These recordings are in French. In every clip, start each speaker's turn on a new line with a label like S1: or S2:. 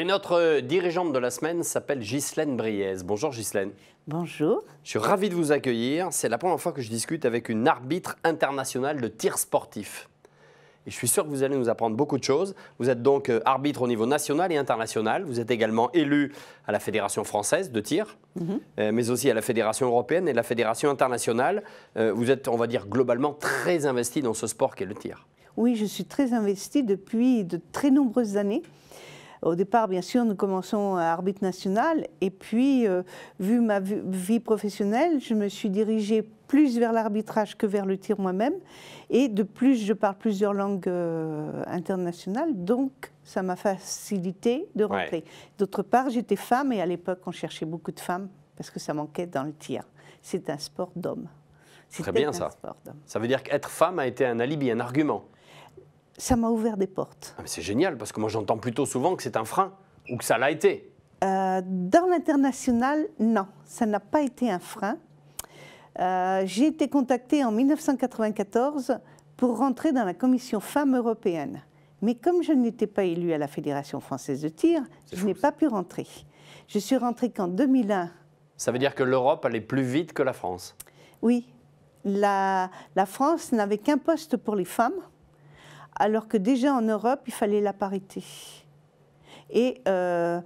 S1: Et notre euh, dirigeante de la semaine s'appelle Ghislaine Briez. Bonjour Ghislaine. Bonjour. Je suis ravi de vous accueillir. C'est la première fois que je discute avec une arbitre internationale de tir sportif. Et je suis sûr que vous allez nous apprendre beaucoup de choses. Vous êtes donc euh, arbitre au niveau national et international. Vous êtes également élu à la Fédération française de tir, mhm. euh, mais aussi à la Fédération européenne et la Fédération internationale. Vous êtes, on va dire, globalement très investi dans ce sport qu'est le tir.
S2: Oui, je suis très investie depuis de très nombreuses années. Au départ, bien sûr, nous commençons à arbitre national. Et puis, euh, vu ma vie professionnelle, je me suis dirigée plus vers l'arbitrage que vers le tir moi-même. Et de plus, je parle plusieurs langues euh, internationales. Donc, ça m'a facilité de rentrer. D'autre part, j'étais femme et à l'époque, on cherchait beaucoup de femmes parce que ça manquait dans le tir. C'est un sport d'homme.
S1: Très bien ça. ça veut dire qu'être femme a été un alibi, un argument ça m'a ouvert des portes. Ah, c'est génial, parce que moi j'entends plutôt souvent que c'est un frein, ou que ça l'a été.
S2: Euh, dans l'international, non, ça n'a pas été un frein. Euh, j'ai été contactée en 1994 pour rentrer dans la commission femmes Européennes. Mais comme je n'étais pas élue à la Fédération française de tir, je n'ai pas pu rentrer. Je suis rentrée qu'en 2001.
S1: Ça veut dire que l'Europe allait plus vite que la France
S2: Oui. la France n'avait qu'un poste pour les femmes alors que déjà en Europe, il fallait la parité. Et euh,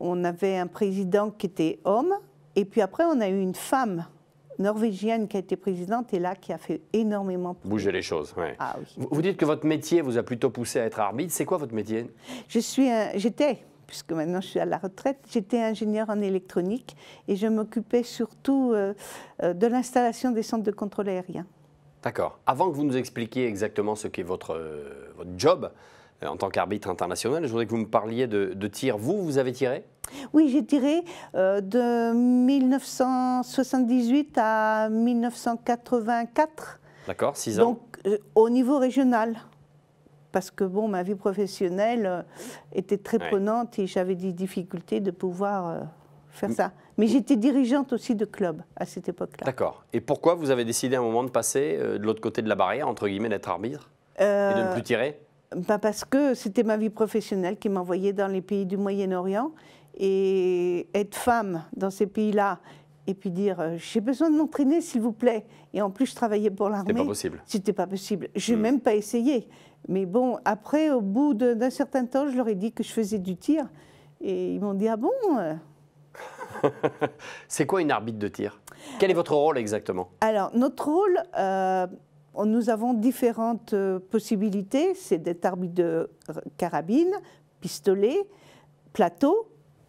S2: on avait un président qui était homme, et puis après, on a eu une femme norvégienne qui a été présidente et là qui a fait énormément
S1: bouger les choses. Ah oui. Vous dites que votre métier vous a plutôt poussé à être arbitre. C'est quoi votre métier Je
S2: suis, j'étais, puisque maintenant je suis à la retraite, j'étais ingénieur en électronique et je m'occupais surtout euh, euh, de l'installation des centres de contrôle aérien.
S1: D'accord. Avant que vous nous expliquiez exactement ce qu'est votre, euh, job euh, en tant qu'arbitre international, je voudrais que vous me parliez de, tir. Vous, vous avez tiré
S2: Oui, j'ai tiré euh, de 1978 à 1984.
S1: D'accord, 6 ans. Donc,
S2: au niveau régional parce que bon, ma vie professionnelle était très prenante et j'avais des difficultés de pouvoir faire ça. Mais j'étais dirigeante aussi de club à cette époque-là.
S1: D'accord. Et pourquoi vous avez décidé à un moment de passer euh, de l'autre côté de la barrière, entre guillemets, d'être arbitre
S2: et de ne euh, plus tirer bah Parce que c'était ma vie professionnelle qui m'envoyait dans les pays du Moyen-Orient. Et être femme dans ces pays-là et puis dire euh, j'ai besoin de m'entraîner s'il vous plaît et en plus je travaillais pour l'armée c'était pas possible c'était pas possible j'ai n'ai hmm. même pas essayé mais bon après au bout d'un certain temps je leur ai dit que je faisais du tir et ils m'ont dit ah bon
S1: c'est quoi une arbitre de tir Quel est votre rôle exactement
S2: Alors, notre rôle, euh, nous avons différentes euh, possibilités. C'est d'être arbitre de carabine, pistolet, plateau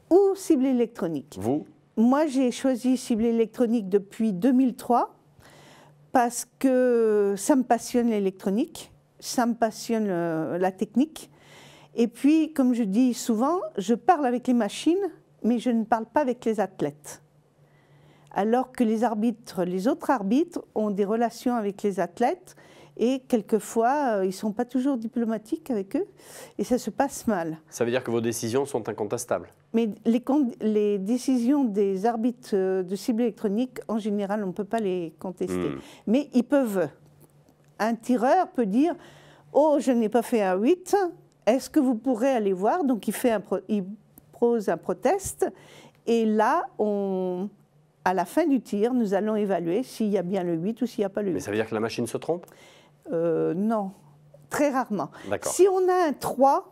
S2: ou cible électronique. Vous Moi, j'ai choisi cible électronique depuis 2003 parce que ça me passionne l'électronique, ça me passionne euh, la technique. Et puis, comme je dis souvent, je parle avec les machines mais je ne parle pas avec les athlètes. Alors que les arbitres, les autres arbitres ont des relations avec les athlètes et quelquefois, euh, ils ne sont pas toujours diplomatiques avec eux et ça se passe mal.
S1: Ça veut dire que vos décisions sont incontestables
S2: Mais les, les décisions des arbitres euh, de cible électronique, en général, on ne peut pas les contester. Hmm. Mais ils peuvent. Un tireur peut dire Oh, je n'ai pas fait un 8, est-ce que vous pourrez aller voir Donc il, fait un, il un proteste. Et là, on, à la fin du tir, nous allons évaluer s'il y a bien le 8 ou s'il n'y a pas le 8. Mais ça
S1: veut dire que la machine se trompe
S2: euh, Non, très rarement. Si on a un 3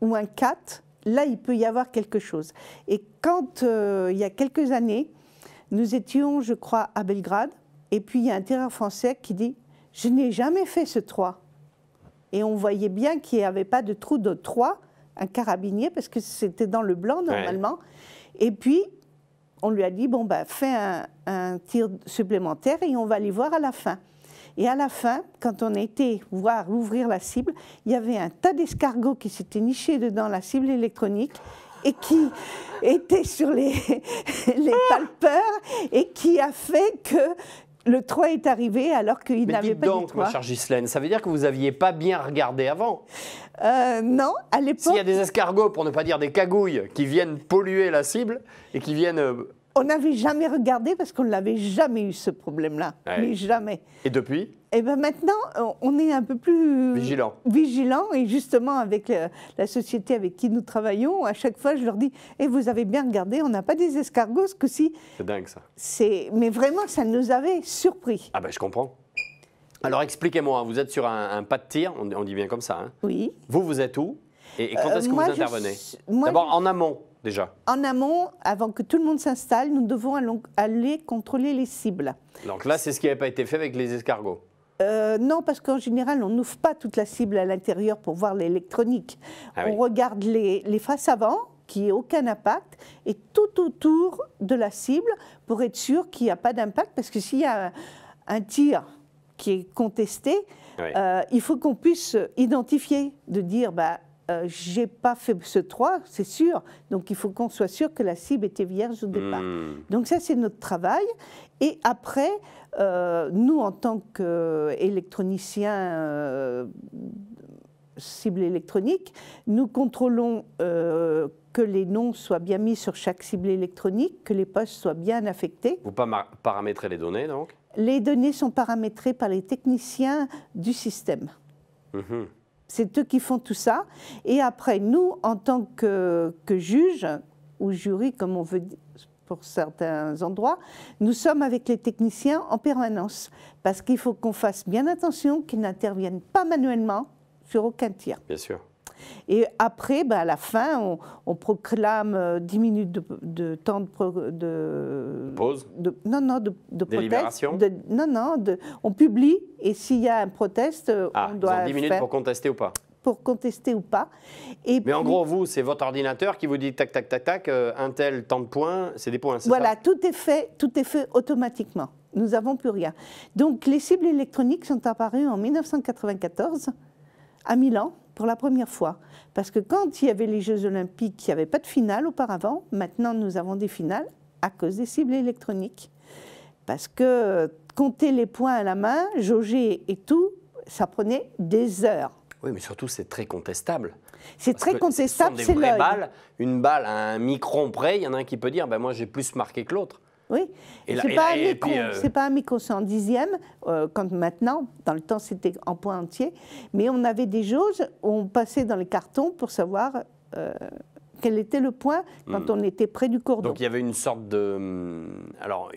S2: ou un 4, là, il peut y avoir quelque chose. Et quand, euh, il y a quelques années, nous étions, je crois, à Belgrade, et puis il y a un tireur français qui dit « Je n'ai jamais fait ce 3 ». Et on voyait bien qu'il n'y avait pas de trou de 3, un carabinier, parce que c'était dans le blanc normalement. Et puis, on lui a dit, bon, ben, fais un, tir supplémentaire et on va aller voir à la fin. Et à la fin, quand on a été voir ouvrir la cible, il y avait un tas d'escargots qui s'étaient nichés dedans la cible électronique et qui était sur les, les ah palpeurs et qui a fait que le 3 est arrivé alors qu'il n'avait pas donc, dit donc, Ma chère
S1: Gislaine, ça veut dire que vous n'aviez pas bien regardé avant euh, Non, à l'époque. S'il y a des escargots, pour ne pas dire des cagouilles, qui viennent polluer la cible et qui viennent. Euh,
S2: On n'avait jamais regardé parce qu'on n'avait jamais eu ce problème-là. jamais. Et depuis et eh bien maintenant, on est un peu plus vigilant. vigilant et justement avec euh, la société avec qui nous travaillons, à chaque fois je leur dis "Et eh, vous avez bien regardé, on n'a pas des escargots ce si. » C'est dingue ça. C'est mais vraiment ça nous avait surpris.
S1: Ah ben je comprends. Alors expliquez-moi, vous êtes sur un, pas de tir, on, dit bien comme ça. Hein. Oui. Vous, vous êtes où et, quand euh, est-ce que vous intervenez D'abord en amont déjà.
S2: En amont, avant que tout le monde s'installe, nous devons aller contrôler les cibles.
S1: Donc là, c'est ce qui n'avait pas été fait avec les escargots.
S2: Euh, non, parce qu'en général, on n'ouvre pas toute la cible à l'intérieur pour voir l'électronique. Ah on regarde les, faces avant, qui ait aucun impact, et tout autour de la cible pour être sûr qu'il n'y a pas d'impact, parce que s'il y a un, tir qui est contesté, euh, il faut qu'on puisse identifier, de dire, bah, n'ai euh, j'ai pas fait ce 3, c'est sûr. Donc il faut qu'on soit sûr que la cible était vierge au départ. Hmm. Donc ça, c'est notre travail. Et après, euh, nous, en tant qu'électroniciens euh, cible électronique. Nous contrôlons euh, que les noms soient bien mis sur chaque cible électronique, que les postes soient bien affectés.
S1: Vous paramétrez les données donc
S2: Les données sont paramétrées par les techniciens du système. Mhm. C'est eux qui font tout ça. Et après, nous, en tant que, que juges ou jury, comme on veut dire, pour certains endroits, nous sommes avec les techniciens en permanence parce qu'il faut qu'on fasse bien attention qu'ils n'interviennent pas manuellement sur aucun tir. Bien sûr. Et après, ben, à la fin, on, proclame 10 euh, minutes de, temps de, de, pause. non, non, de, de proteste. non, non, on publie et s'il y a un proteste, euh, ah, on doit. Ils ont 10 minutes pour
S1: contester ou pas
S2: pour contester ou pas.
S1: Et Mais en gros, vous, c'est votre ordinateur qui vous dit tac, tac, tac, tac, euh, un tel temps de points, c'est des points. Voilà, ça
S2: tout est fait, tout est fait automatiquement. Nous n'avons plus rien. Donc les cibles électroniques sont apparues en 1994 à Milan pour la première fois. Parce que quand il y avait les Jeux olympiques, il n'y avait pas de finale auparavant. Maintenant, nous avons des finales à cause des cibles électroniques. Parce que euh, compter les points à la main, jauger et tout,
S1: ça prenait des heures. Oui, mais surtout, c'est très contestable. C'est très contestable, c'est l'œil. Une balle à un micron près, il y en a un qui peut dire ben, Moi, j'ai plus marqué que l'autre. Oui, c'est pas,
S2: pas un micro c'est en dixième, quand euh, maintenant, dans le temps c'était en point entier, mais on avait des jauges où on passait dans les cartons pour savoir euh, quel était le point quand hmm. on était près du cordon. Donc
S1: il y avait une sorte de... Hum, alors,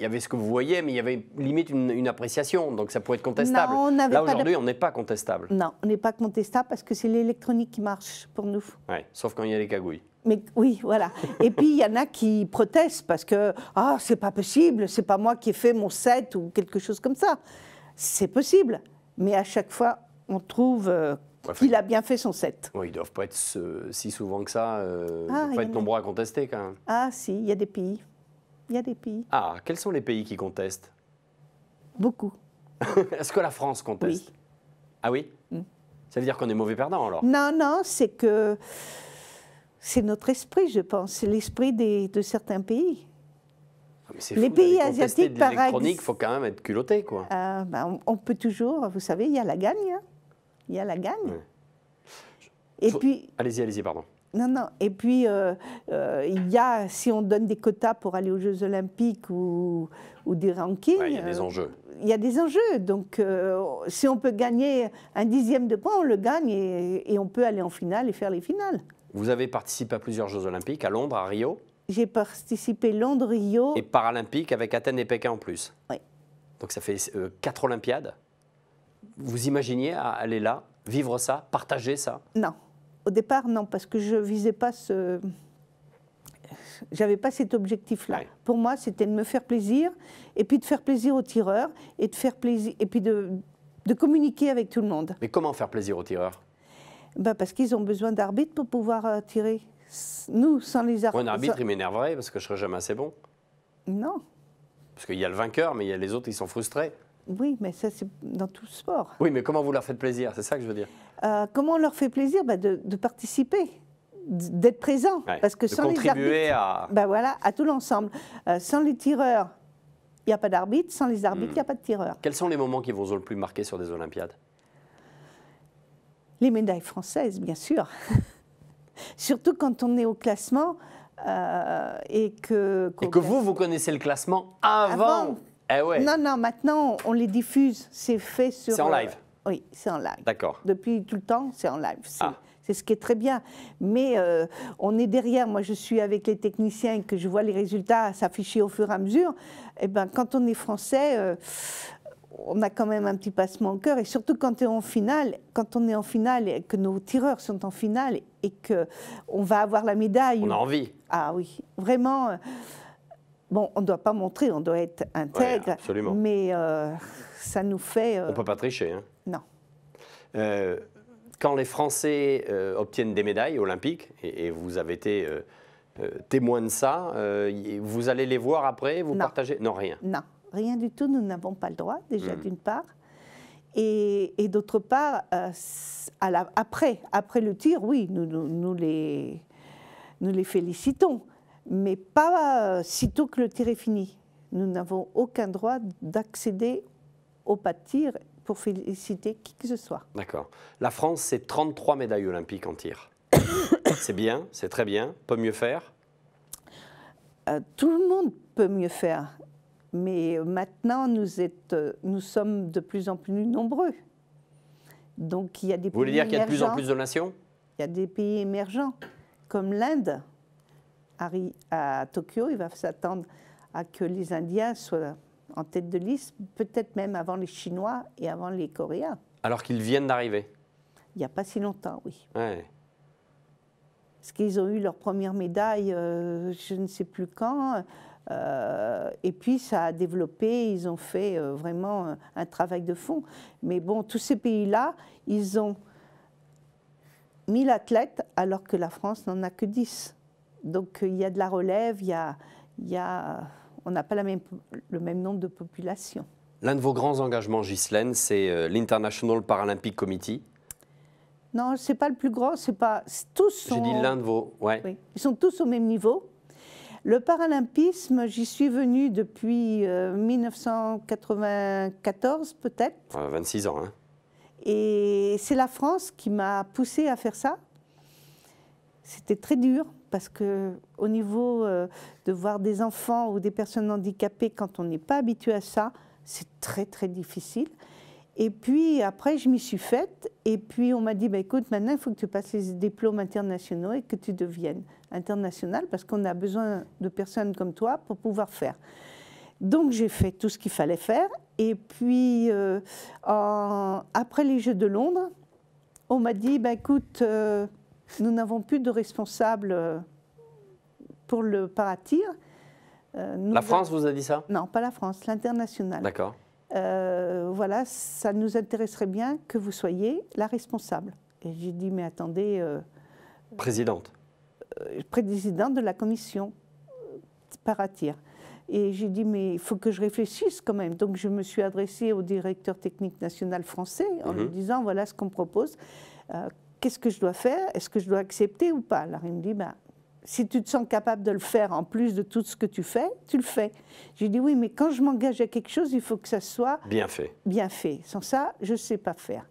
S1: il y avait ce que vous voyez, mais il y avait limite une, appréciation, donc ça pourrait être contestable. Là, aujourd'hui, on n'est pas contestable.
S2: Non, on n'est pas contestable parce que c'est l'électronique qui marche pour nous.
S1: Ouais, sauf quand il y a les cagouilles.
S2: Mais oui, voilà. Et puis il y en a qui protestent parce que ah c'est pas possible, c'est pas moi qui ai fait mon set ou quelque chose comme ça. C'est possible, mais à chaque fois on trouve euh, qu'il a bien fait son set.
S1: Oui, ils doivent pas être si souvent que ça, euh, ah, pas être nombreux à contester quand même.
S2: Ah si, il y a des pays. Il y a des pays.
S1: Ah, quels sont les pays qui contestent Beaucoup. Est-ce que la France conteste oui. Ah oui mm. Ça veut dire qu'on est mauvais perdant alors Non,
S2: non, c'est que c'est notre esprit, je pense, c'est l'esprit de certains pays.
S1: Ah, les pays asiatiques, par exemple. il faut quand même être culotté, quoi.
S2: Euh, ben, on, peut toujours, vous savez, il y a la gagne. Hein. Il y a la gagne.
S1: Et puis. Allez-y, allez-y, pardon.
S2: Non, non. Et puis, euh, euh, il y a, si on donne des quotas pour aller aux Jeux Olympiques ou, des rankings. il y a des euh, enjeux. il y a des enjeux. Donc, si on peut gagner un dixième de point, on le gagne et, et, on peut aller en finale et faire les finales.
S1: Vous avez participé à plusieurs Jeux Olympiques, à Londres, à Rio J'ai participé
S2: Londres, Rio.
S1: Et Paralympiques avec Athènes et Pékin en plus Oui. Donc, ça fait quatre Olympiades. Vous imaginiez aller là, vivre ça, partager ça
S2: Non. Au départ, non, parce que je visais pas ce. J'avais pas cet objectif-là. Pour moi, c'était de me faire plaisir, et puis de faire plaisir aux tireurs, et de faire plaisir, et puis de, de communiquer avec tout le monde.
S1: Mais comment faire plaisir aux tireurs
S2: ben, parce qu'ils ont besoin d'arbitres pour pouvoir euh, tirer. Nous, sans les arbitres. un arbitre, il
S1: m'énerverait parce que je serais jamais assez bon. Non. Parce qu'il y a le vainqueur, mais il y a les autres, ils sont frustrés. Oui, mais ça,
S2: c'est dans tout sport.
S1: Oui, mais comment vous leur faites plaisir C'est ça que je veux dire.
S2: Euh, comment on leur fait plaisir bah, de, participer d'être présent parce que sans les arbitres, Bah voilà, à tout l'ensemble. Euh, sans les tireurs, il n'y a pas d'arbitre. Sans les arbitres, il n'y a hmm. pas de tireurs.
S1: Quels sont les moments qui vous ont le plus marqué sur des Olympiades
S2: Les médailles françaises, bien sûr. Surtout quand on est au classement euh, et que...
S1: et que vous, vous connaissez le classement avant eh non, non,
S2: maintenant, on les diffuse. C'est fait sur. C'est en live. Euh, oui, c'est en live. D'accord. Depuis tout le temps, c'est en live. C'est ah. ce qui est très bien. Mais euh, on est derrière. Moi, je suis avec les techniciens et que je vois les résultats s'afficher au fur et à mesure. Eh ben, quand on est français, euh, on a quand même un petit passement au cœur. Et surtout quand on est en finale, quand on est en finale et que nos tireurs sont en finale et que on va avoir la médaille. On a envie. Ah oui, vraiment. Bon, on ne doit pas montrer, on doit être intègre. mais euh, ça nous fait. Euh on ne peut pas tricher. Hein. Non.
S1: Euh, quand les Français obtiennent des médailles olympiques, et, vous avez été témoin de ça, vous allez les voir après, vous partagez Non, rien.
S2: Non, rien du tout. Nous n'avons pas le droit, déjà mm. d'une part. Et, d'autre part, après, après le tir, oui, nous les félicitons mais pas euh, sitôt que le tir est fini. Nous n'avons aucun droit d'accéder au pas de tir pour féliciter qui que ce soit.
S1: D'accord. La France, c'est 33 médailles olympiques en tir. c'est bien, c'est très bien. Peut mieux faire
S2: euh, Tout le monde peut mieux faire. Mais maintenant, euh, nous, sommes de plus en plus nombreux. Donc il y a des Vous voulez dire qu'il y a de plus en plus de nations Il y a des pays émergents, comme l'Inde, à, Tokyo, il va s'attendre à que les Indiens soient en tête de liste, peut-être même avant les Chinois et avant les Coréens.
S1: Alors qu'ils viennent d'arriver
S2: Il n'y a pas si longtemps, oui. Ouais. Parce qu'ils ont eu leur première médaille, euh, je ne sais plus quand. Euh, et puis ça a développé, ils ont fait euh, vraiment un travail de fond. Mais bon, tous ces pays-là, ils ont 1000 athlètes alors que la France n'en a que 10. Donc euh, il y a de la relève, il y a, il y a on n'a pas même, le même nombre de populations.
S1: L'un de vos grands engagements, Ghislaine, c'est euh, l'International Paralympic Committee.
S2: Non, c'est pas le plus grand, c'est pas tous sont. J'ai dit
S1: l'un de vos, ouais. Oui,
S2: ils sont tous au même niveau. Le paralympisme, j'y suis venue depuis 1994 euh, peut-être.
S1: 26 ans. Hein.
S2: Et c'est la France qui m'a poussée à faire ça. C'était très dur parce que au niveau euh, de voir des enfants ou des personnes handicapées quand on n'est pas habitué à ça, c'est très très difficile. Et puis après, je m'y suis faite. Et puis on m'a dit, bah, écoute, maintenant il faut que tu passes les diplômes internationaux et que tu deviennes international parce qu'on a besoin de personnes comme toi pour pouvoir faire. Donc j'ai fait tout ce qu'il fallait faire. Et puis euh, après les Jeux de Londres, on m'a dit, bah, écoute, euh, nous n'avons plus de responsable euh, pour le paratir. Euh, la France vous a dit ça Non, pas la France, l'international. D'accord. Euh, voilà, ça nous intéresserait bien que vous soyez la responsable. Et j'ai dit, mais attendez. présidente. présidente de la commission paratir. Et j'ai dit, mais il faut que je réfléchisse quand même. Donc je me suis adressée au directeur technique national français en lui mhm. disant, voilà ce qu'on propose qu'est-ce que je dois faire Est-ce que je dois accepter ou pas Alors il me dit, ben, si tu te sens capable de le faire en plus de tout ce que tu fais, tu le fais. J'ai dit, oui, mais quand je m'engage à quelque chose, il faut que ça soit bien fait. Bien fait. Sans ça, je ne sais pas faire.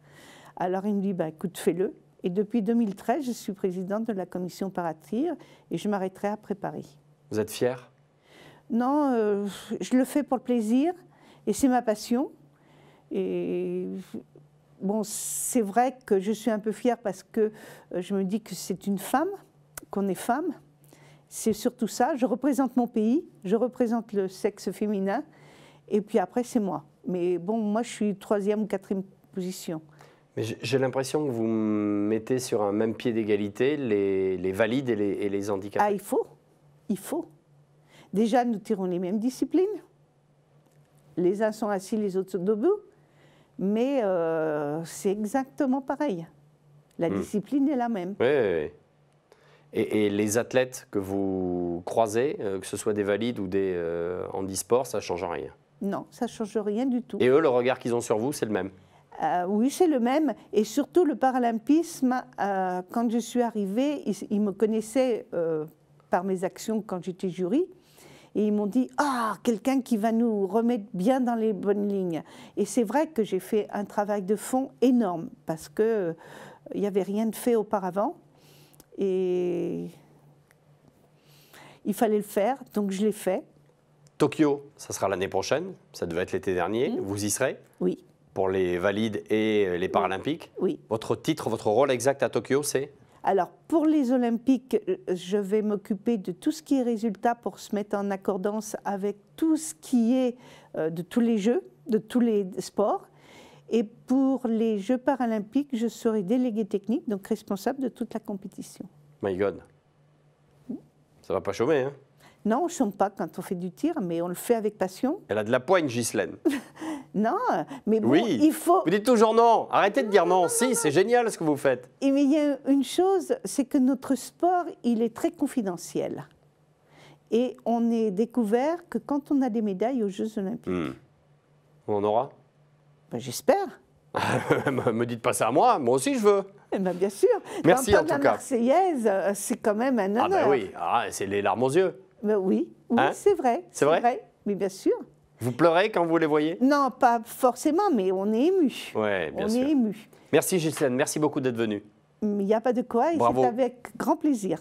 S2: Alors il me dit, bah, écoute, fais-le. Et depuis 2013, je suis présidente de la commission Paratire et je m'arrêterai après Paris. Vous êtes fière Non, euh, je le fais pour le plaisir et c'est ma passion. Et bon, c'est vrai que je suis un peu fière parce que euh, je me dis que c'est une femme, qu'on est femme. C'est surtout ça. Je représente mon pays, je représente le sexe féminin. Et puis après, c'est moi. Mais bon, moi, je suis troisième ou quatrième
S1: position. Mais j'ai l'impression que vous mettez sur un même pied d'égalité les, valides et les, et les handicapés. Ah, il
S2: faut. Il faut. Déjà, nous tirons les mêmes disciplines. Les uns sont assis, les autres sont debout mais euh, c'est exactement pareil. La hmm. discipline est la même.
S1: Oui, Et, les athlètes que vous croisez, euh, que ce soit des valides ou des euh, handisports, ça ne change rien
S2: Non, ça ne change rien du tout. Et
S1: eux, le regard qu'ils ont sur vous, c'est le même
S2: euh, oui, c'est le même. Et surtout, le paralympisme, quand je suis arrivée, ils, me connaissaient par mes actions quand j'étais jury. Et ils m'ont dit Ah, quelqu'un qui va nous remettre bien dans les bonnes lignes. Et c'est vrai que j'ai fait un travail de fond énorme parce que euh, il n'y avait rien de fait auparavant. Et il fallait le faire, donc je l'ai fait.
S1: Tokyo, ça sera l'année prochaine, ça devait être l'été dernier, mmh. vous y serez Oui. Pour les valides et les paralympiques Oui. Votre titre, votre rôle exact à Tokyo, c'est
S2: alors, pour les Olympiques, euh, je vais m'occuper de tout ce qui est résultat pour se mettre en accordance avec tout ce qui est euh, de tous les jeux, de tous les sports. Et pour les Jeux paralympiques, je serai délégué technique, donc responsable de toute la compétition.
S1: My God. Ça va pas chômer, hein
S2: Non, on ne chôme pas quand on fait du tir, mais on le fait avec passion.
S1: Elle a de la poigne, Ghislaine.
S2: Non, mais il faut. Vous
S1: dites toujours non. Arrêtez de dire non. si, c'est génial ce que vous faites.
S2: mais il y a une chose, c'est que notre sport, il est très confidentiel. Et on est découvert que quand on a des médailles aux Jeux Olympiques.
S1: Hmm. On en aura ben, J'espère. Me dites pas ça à moi, moi aussi je veux.
S2: Eh ben, bien sûr. Merci en tout la Marseillaise, euh, c'est quand même un honneur. Ah ben oui,
S1: ah, c'est les larmes aux yeux.
S2: Ben oui, hein c'est vrai. C'est vrai. Mais bien sûr.
S1: Vous pleurez quand vous les voyez
S2: Non, pas forcément, mais on est ému.
S1: Ouais, bien on est ému. Merci Gisèle. merci beaucoup d'être venue.
S2: Il n'y a pas de quoi et c'est avec grand plaisir.